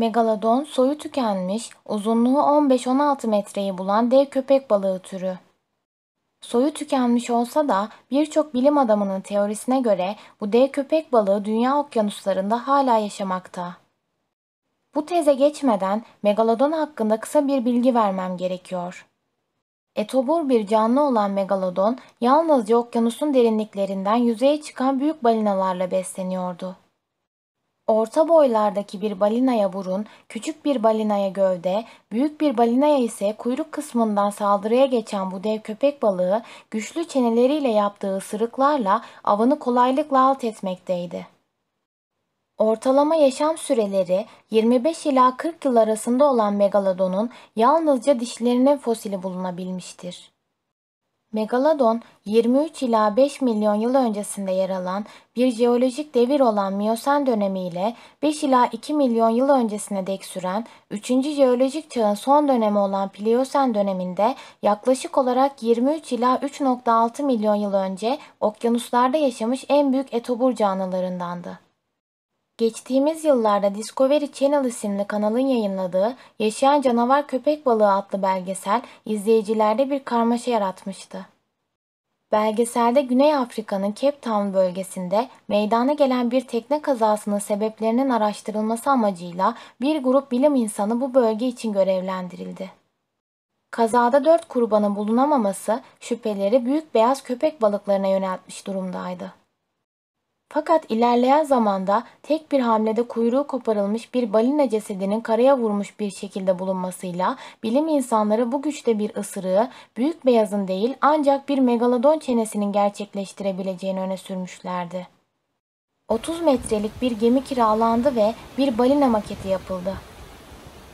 Megalodon soyu tükenmiş, uzunluğu 15-16 metreyi bulan dev köpek balığı türü. Soyu tükenmiş olsa da birçok bilim adamının teorisine göre bu dev köpek balığı dünya okyanuslarında hala yaşamakta. Bu teze geçmeden megalodon hakkında kısa bir bilgi vermem gerekiyor. Etobur bir canlı olan megalodon yalnızca okyanusun derinliklerinden yüzeye çıkan büyük balinalarla besleniyordu. Orta boylardaki bir balinaya burun, küçük bir balinaya gövde, büyük bir balinaya ise kuyruk kısmından saldırıya geçen bu dev köpek balığı güçlü çeneleriyle yaptığı ısırıklarla avını kolaylıkla alt etmekteydi. Ortalama yaşam süreleri 25 ila 40 yıl arasında olan megalodonun yalnızca dişlerinin fosili bulunabilmiştir. Megalodon 23 ila 5 milyon yıl öncesinde yer alan bir jeolojik devir olan Miyosen dönemi ile 5 ila 2 milyon yıl öncesine dek süren 3. jeolojik çağın son dönemi olan Pliyosen döneminde yaklaşık olarak 23 ila 3.6 milyon yıl önce okyanuslarda yaşamış en büyük etobur canlılarındandı. Geçtiğimiz yıllarda Discovery Channel isimli kanalın yayınladığı Yaşayan Canavar Köpek Balığı adlı belgesel izleyicilerde bir karmaşa yaratmıştı. Belgeselde Güney Afrika'nın Cape Town bölgesinde meydana gelen bir tekne kazasının sebeplerinin araştırılması amacıyla bir grup bilim insanı bu bölge için görevlendirildi. Kazada dört kurbanın bulunamaması şüpheleri büyük beyaz köpek balıklarına yöneltmiş durumdaydı. Fakat ilerleyen zamanda tek bir hamlede kuyruğu koparılmış bir balina cesedinin karaya vurmuş bir şekilde bulunmasıyla bilim insanları bu güçte bir ısırığı büyük beyazın değil ancak bir megalodon çenesinin gerçekleştirebileceğini öne sürmüşlerdi. 30 metrelik bir gemi kiralandı ve bir balina maketi yapıldı.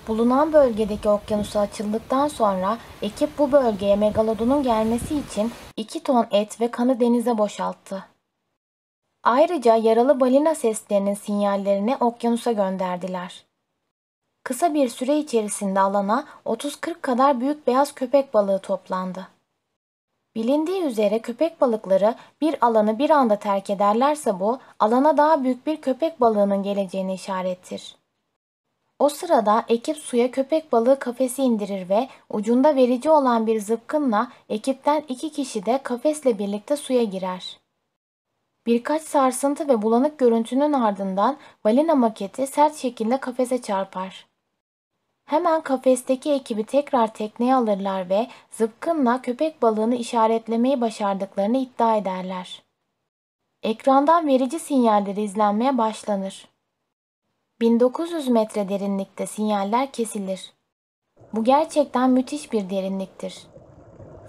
Bulunan bölgedeki okyanusa açıldıktan sonra ekip bu bölgeye megalodonun gelmesi için 2 ton et ve kanı denize boşalttı. Ayrıca yaralı balina seslerinin sinyallerini okyanusa gönderdiler. Kısa bir süre içerisinde alana 30-40 kadar büyük beyaz köpek balığı toplandı. Bilindiği üzere köpek balıkları bir alanı bir anda terk ederlerse bu alana daha büyük bir köpek balığının geleceğini işarettir. O sırada ekip suya köpek balığı kafesi indirir ve ucunda verici olan bir zıpkınla ekipten iki kişi de kafesle birlikte suya girer. Birkaç sarsıntı ve bulanık görüntünün ardından balina maketi sert şekilde kafese çarpar. Hemen kafesteki ekibi tekrar tekneye alırlar ve zıpkınla köpek balığını işaretlemeyi başardıklarını iddia ederler. Ekrandan verici sinyalleri izlenmeye başlanır. 1900 metre derinlikte sinyaller kesilir. Bu gerçekten müthiş bir derinliktir.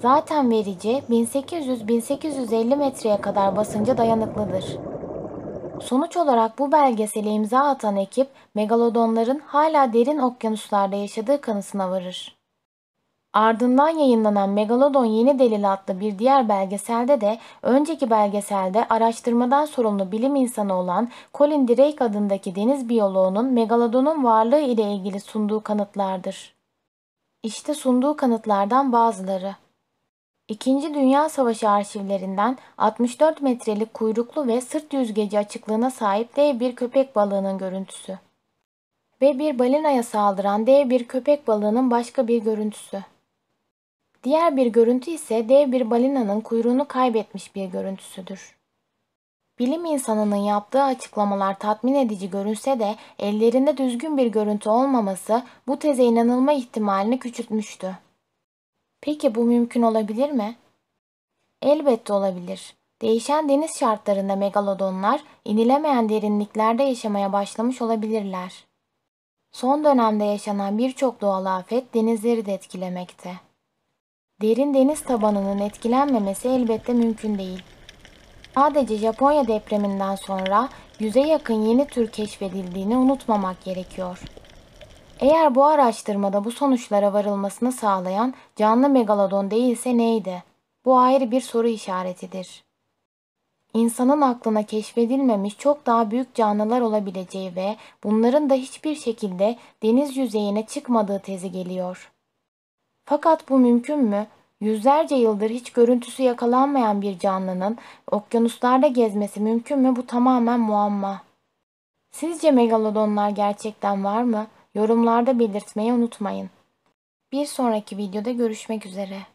Zaten verici 1800-1850 metreye kadar basınca dayanıklıdır. Sonuç olarak bu belgesele imza atan ekip megalodonların hala derin okyanuslarda yaşadığı kanısına varır. Ardından yayınlanan Megalodon Yeni Delil adlı bir diğer belgeselde de önceki belgeselde araştırmadan sorumlu bilim insanı olan Colin Drake adındaki deniz biyoloğunun megalodonun varlığı ile ilgili sunduğu kanıtlardır. İşte sunduğu kanıtlardan bazıları. İkinci Dünya Savaşı arşivlerinden 64 metrelik kuyruklu ve sırt yüzgeci açıklığına sahip dev bir köpek balığının görüntüsü. Ve bir balinaya saldıran dev bir köpek balığının başka bir görüntüsü. Diğer bir görüntü ise dev bir balinanın kuyruğunu kaybetmiş bir görüntüsüdür. Bilim insanının yaptığı açıklamalar tatmin edici görünse de ellerinde düzgün bir görüntü olmaması bu teze inanılma ihtimalini küçültmüştü. Peki bu mümkün olabilir mi? Elbette olabilir. Değişen deniz şartlarında megalodonlar inilemeyen derinliklerde yaşamaya başlamış olabilirler. Son dönemde yaşanan birçok doğal afet denizleri de etkilemekte. Derin deniz tabanının etkilenmemesi elbette mümkün değil. Sadece Japonya depreminden sonra yüze yakın yeni tür keşfedildiğini unutmamak gerekiyor. Eğer bu araştırmada bu sonuçlara varılmasını sağlayan canlı megalodon değilse neydi? Bu ayrı bir soru işaretidir. İnsanın aklına keşfedilmemiş çok daha büyük canlılar olabileceği ve bunların da hiçbir şekilde deniz yüzeyine çıkmadığı tezi geliyor. Fakat bu mümkün mü? Yüzlerce yıldır hiç görüntüsü yakalanmayan bir canlının okyanuslarda gezmesi mümkün mü? Bu tamamen muamma. Sizce megalodonlar gerçekten var mı? Yorumlarda belirtmeyi unutmayın. Bir sonraki videoda görüşmek üzere.